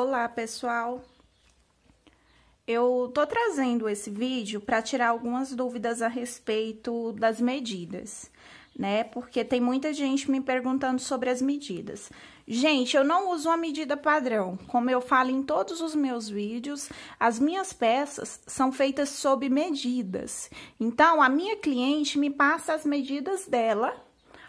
Olá, pessoal! Eu tô trazendo esse vídeo para tirar algumas dúvidas a respeito das medidas, né? Porque tem muita gente me perguntando sobre as medidas. Gente, eu não uso uma medida padrão. Como eu falo em todos os meus vídeos, as minhas peças são feitas sob medidas. Então, a minha cliente me passa as medidas dela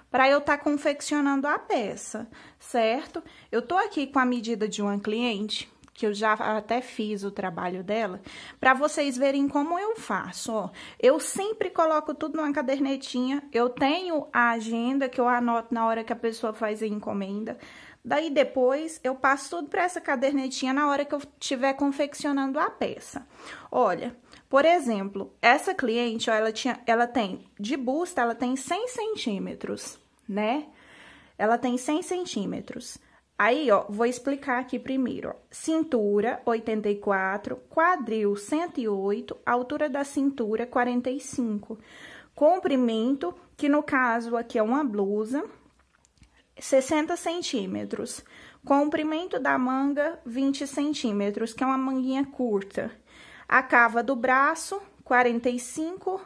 para eu estar tá confeccionando a peça, certo? Eu tô aqui com a medida de uma cliente, que eu já até fiz o trabalho dela, para vocês verem como eu faço, ó. Eu sempre coloco tudo numa cadernetinha, eu tenho a agenda que eu anoto na hora que a pessoa faz a encomenda, daí depois eu passo tudo para essa cadernetinha na hora que eu estiver confeccionando a peça. Olha, por exemplo, essa cliente, ó, ela, tinha, ela tem, de busta, ela tem 100 centímetros, né? Ela tem 100 centímetros. Aí, ó, vou explicar aqui primeiro, ó. Cintura, 84, quadril, 108, altura da cintura, 45. Comprimento, que no caso aqui é uma blusa, 60 centímetros. Comprimento da manga, 20 centímetros, que é uma manguinha curta. A cava do braço, 45,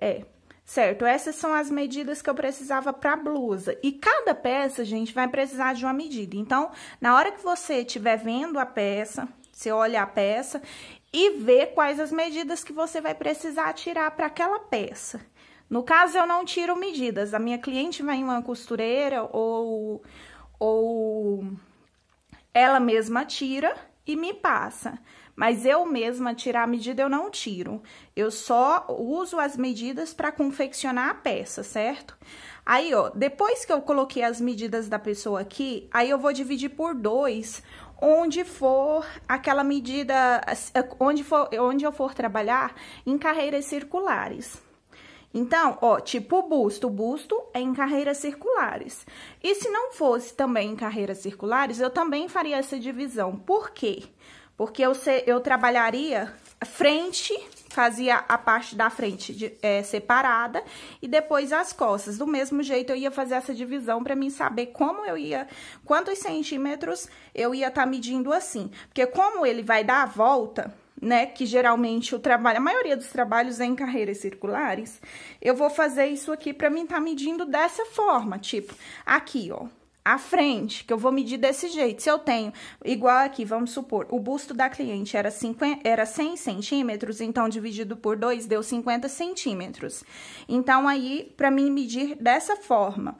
é, certo? Essas são as medidas que eu precisava para blusa. E cada peça, gente, vai precisar de uma medida. Então, na hora que você estiver vendo a peça, você olha a peça e vê quais as medidas que você vai precisar tirar para aquela peça. No caso, eu não tiro medidas. A minha cliente vai em uma costureira ou, ou ela mesma tira e me passa mas eu mesma tirar a medida eu não tiro. Eu só uso as medidas para confeccionar a peça, certo? Aí, ó, depois que eu coloquei as medidas da pessoa aqui, aí eu vou dividir por dois, onde for aquela medida, eh, onde, for, onde eu for trabalhar, em carreiras circulares. Então, ó, tipo busto, busto é em carreiras circulares. E se não fosse também em carreiras circulares, eu também faria essa divisão. Por quê? Porque eu, eu trabalharia frente, fazia a parte da frente de, é, separada e depois as costas. Do mesmo jeito, eu ia fazer essa divisão para mim saber como eu ia, quantos centímetros eu ia estar tá medindo assim. Porque como ele vai dar a volta, né, que geralmente o trabalho, a maioria dos trabalhos é em carreiras circulares, eu vou fazer isso aqui para mim estar tá medindo dessa forma, tipo, aqui, ó à frente, que eu vou medir desse jeito. Se eu tenho, igual aqui, vamos supor, o busto da cliente era, 50, era 100 centímetros, então dividido por 2 deu 50 centímetros. Então, aí, para mim medir dessa forma,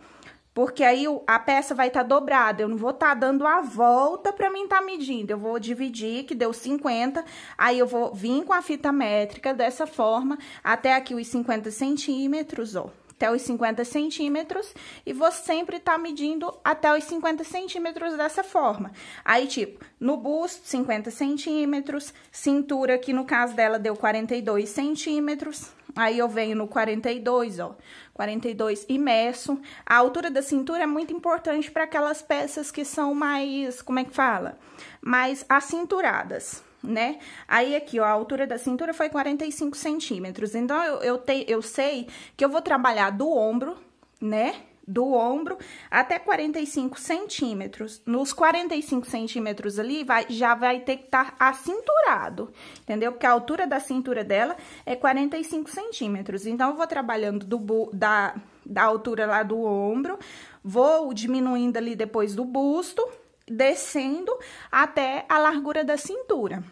porque aí a peça vai estar tá dobrada, eu não vou estar tá dando a volta para mim estar tá medindo, eu vou dividir, que deu 50, aí eu vou vir com a fita métrica dessa forma, até aqui os 50 centímetros, ó até os 50 centímetros e vou sempre estar tá medindo até os 50 centímetros dessa forma. Aí, tipo, no busto, 50 centímetros, cintura, que no caso dela deu 42 centímetros, aí eu venho no 42, ó, 42 e meço. A altura da cintura é muito importante para aquelas peças que são mais, como é que fala? Mais acinturadas né? Aí aqui, ó, a altura da cintura foi 45 centímetros. Então, eu, eu, te, eu sei que eu vou trabalhar do ombro, né? do ombro até 45 centímetros. Nos 45 centímetros ali, vai, já vai ter que estar tá acinturado, entendeu? Porque a altura da cintura dela é 45 centímetros. Então, eu vou trabalhando do, da, da altura lá do ombro, vou diminuindo ali depois do busto, descendo até a largura da cintura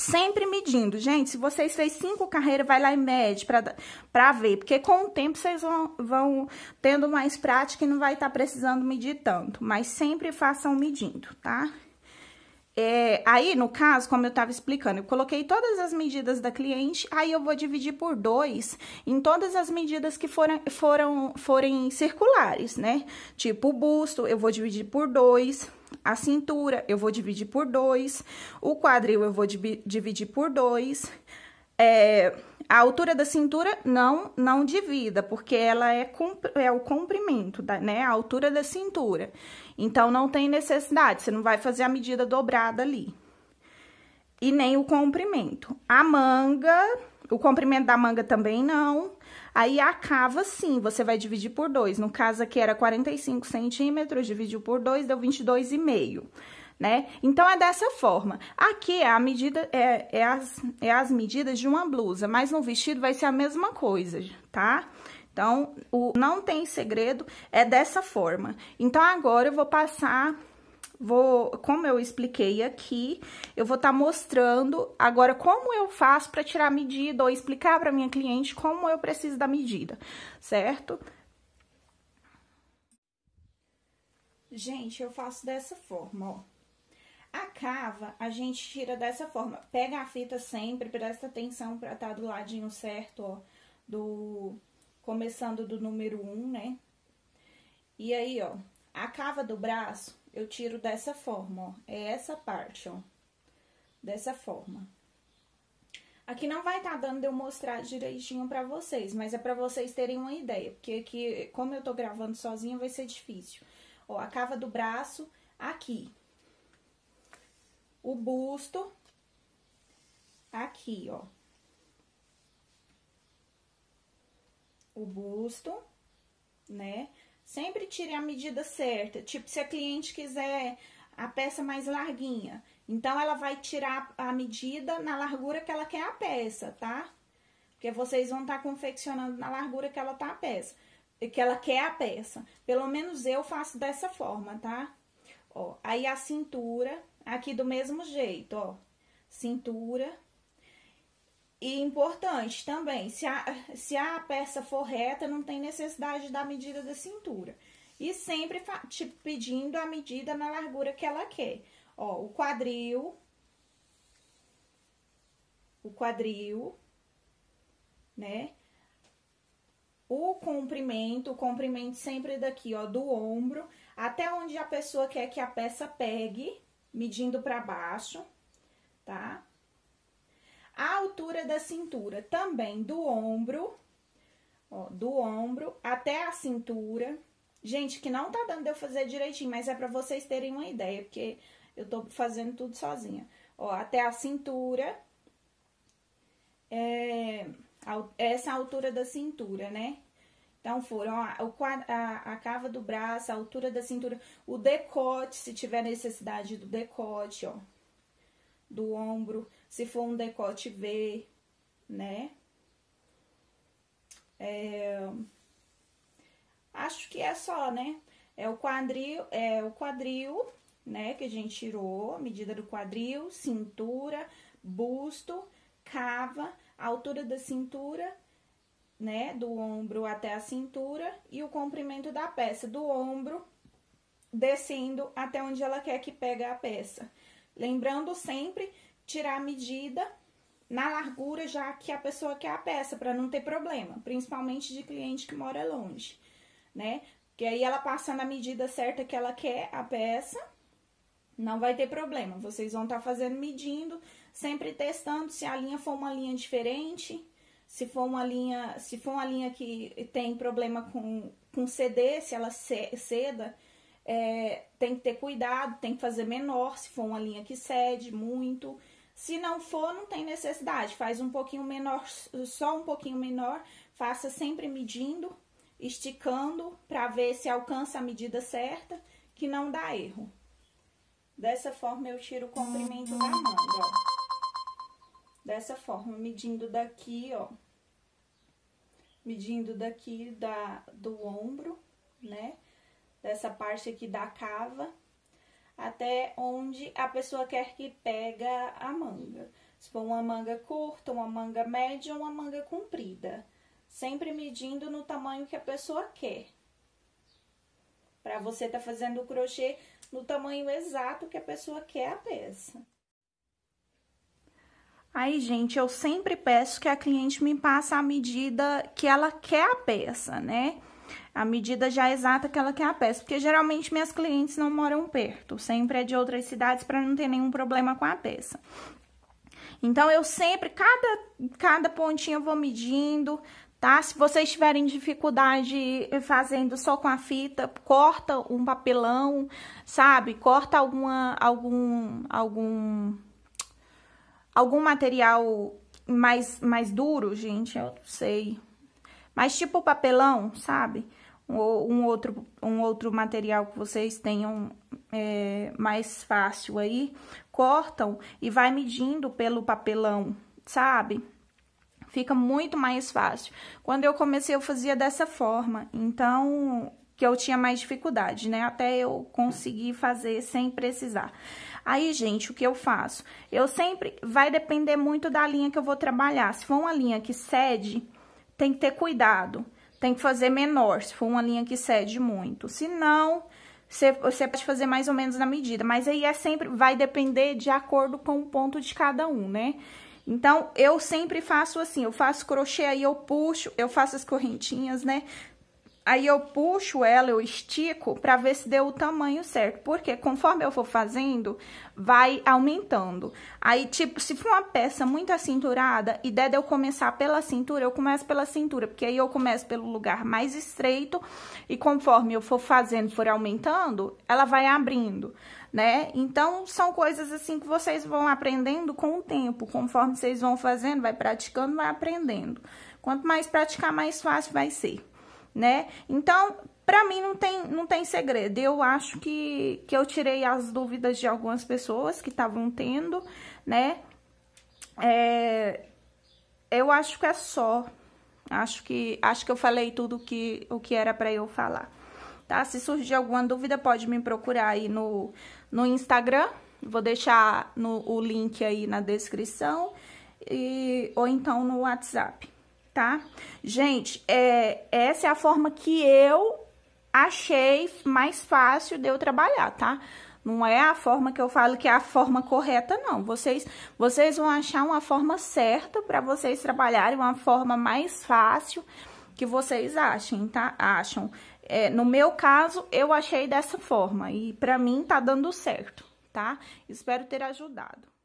sempre medindo. Gente, se vocês fez cinco carreiras, vai lá e mede para ver. Porque com o tempo vocês vão, vão tendo mais prática e não vai estar tá precisando medir tanto. Mas sempre façam medindo, tá? É, aí, no caso, como eu estava explicando, eu coloquei todas as medidas da cliente, aí eu vou dividir por dois em todas as medidas que foram, foram, forem circulares, né? Tipo o busto, eu vou dividir por dois, a cintura eu vou dividir por dois, o quadril eu vou dividir por dois, é, a altura da cintura não não divida, porque ela é, é o comprimento, da, né? A altura da cintura. Então, não tem necessidade, você não vai fazer a medida dobrada ali. E nem o comprimento. A manga, o comprimento da manga também não. Aí, a cava, sim, você vai dividir por dois. No caso aqui era 45 centímetros, dividiu por dois, deu 22,5 né? Então é dessa forma. Aqui é a medida, é, é, as, é as medidas de uma blusa, mas no vestido vai ser a mesma coisa, tá? Então, o não tem segredo é dessa forma. Então, agora eu vou passar vou, como eu expliquei aqui, eu vou estar tá mostrando agora como eu faço para tirar a medida ou explicar para minha cliente como eu preciso da medida, certo? Gente, eu faço dessa forma, ó. A cava a gente tira dessa forma. Pega a fita sempre, presta atenção pra estar tá do ladinho certo, ó. Do, começando do número 1, um, né? E aí, ó, a cava do braço eu tiro dessa forma, ó. É essa parte, ó. Dessa forma. Aqui não vai estar tá dando de eu mostrar direitinho pra vocês, mas é pra vocês terem uma ideia. Porque aqui, como eu tô gravando sozinha, vai ser difícil. Ó, a cava do braço aqui, o busto aqui, ó. O busto, né? Sempre tire a medida certa. Tipo, se a cliente quiser a peça mais larguinha, então ela vai tirar a medida na largura que ela quer a peça, tá? Porque vocês vão estar tá confeccionando na largura que ela tá a peça, que ela quer a peça. Pelo menos eu faço dessa forma, tá? Ó, aí a cintura Aqui do mesmo jeito, ó. Cintura. E importante também, se a, se a peça for reta, não tem necessidade da medida da cintura. E sempre te pedindo a medida na largura que ela quer. Ó, o quadril. O quadril, né? o comprimento, o comprimento sempre daqui, ó, do ombro, até onde a pessoa quer que a peça pegue, medindo para baixo, tá? A altura da cintura também do ombro, ó, do ombro até a cintura. Gente, que não tá dando de eu fazer direitinho, mas é para vocês terem uma ideia, porque eu tô fazendo tudo sozinha. Ó, até a cintura. É, essa altura da cintura, né? Então, foram a, a, a, cava do braço, a altura da cintura, o decote, se tiver necessidade do decote, ó. Do ombro, se for um decote V, né? É, acho que é só, né? É o quadril, é o quadril, né? Que a gente tirou, medida do quadril, cintura, busto, cava, altura da cintura né, do ombro até a cintura e o comprimento da peça do ombro descendo até onde ela quer que pega a peça. Lembrando sempre tirar a medida na largura já que a pessoa quer a peça para não ter problema, principalmente de cliente que mora longe, né? Que aí ela passa na medida certa que ela quer a peça, não vai ter problema. Vocês vão estar tá fazendo medindo, sempre testando se a linha for uma linha diferente, se for uma linha, se for uma linha que tem problema com, com CD, se ela ceda, é, tem que ter cuidado, tem que fazer menor, se for uma linha que cede muito. Se não for, não tem necessidade, faz um pouquinho menor, só um pouquinho menor, faça sempre medindo, esticando, para ver se alcança a medida certa, que não dá erro. Dessa forma, eu tiro o comprimento da manga, ó dessa forma, medindo daqui, ó, medindo daqui da, do ombro, né, dessa parte aqui da cava, até onde a pessoa quer que pega a manga. Se for uma manga curta, uma manga média ou uma manga comprida. Sempre medindo no tamanho que a pessoa quer. Pra você tá fazendo o crochê no tamanho exato que a pessoa quer a peça. Aí, gente, eu sempre peço que a cliente me passe a medida que ela quer a peça, né? A medida já exata que ela quer a peça, porque geralmente minhas clientes não moram perto, sempre é de outras cidades para não ter nenhum problema com a peça. Então, eu sempre, cada, cada pontinha eu vou medindo, tá? Se vocês tiverem dificuldade fazendo só com a fita, corta um papelão, sabe? Corta alguma, algum, algum Algum material mais, mais duro, gente, eu não sei. Mas tipo papelão, sabe? Ou um outro, um outro material que vocês tenham é, mais fácil aí, cortam e vai medindo pelo papelão, sabe? Fica muito mais fácil. Quando eu comecei, eu fazia dessa forma. Então, que eu tinha mais dificuldade, né? Até eu conseguir fazer sem precisar. Aí, gente, o que eu faço? Eu sempre... Vai depender muito da linha que eu vou trabalhar. Se for uma linha que cede, tem que ter cuidado. Tem que fazer menor, se for uma linha que cede muito. Se não, você, você pode fazer mais ou menos na medida. Mas aí é sempre... Vai depender de acordo com o ponto de cada um, né? Então, eu sempre faço assim, eu faço crochê, aí eu puxo, eu faço as correntinhas, né? Aí eu puxo ela, eu estico para ver se deu o tamanho certo, porque conforme eu for fazendo, vai aumentando. Aí, tipo, se for uma peça muito acinturada, ideia de eu começar pela cintura, eu começo pela cintura, porque aí eu começo pelo lugar mais estreito, e conforme eu for fazendo, for aumentando, ela vai abrindo, né? Então, são coisas assim que vocês vão aprendendo com o tempo, conforme vocês vão fazendo, vai praticando, vai aprendendo. Quanto mais praticar, mais fácil vai ser né? Então, para mim não tem, não tem segredo. Eu acho que, que eu tirei as dúvidas de algumas pessoas que estavam tendo, né? É, eu acho que é só. Acho que acho que eu falei tudo que, o que era para eu falar. Tá? Se surgir alguma dúvida, pode me procurar aí no, no Instagram. Vou deixar no, o link aí na descrição. E, ou então no WhatsApp tá? Gente, é, essa é a forma que eu achei mais fácil de eu trabalhar, tá? Não é a forma que eu falo que é a forma correta, não. Vocês, vocês vão achar uma forma certa para vocês trabalharem, uma forma mais fácil que vocês achem, tá? Acham. É, no meu caso, eu achei dessa forma e para mim tá dando certo, tá? Espero ter ajudado.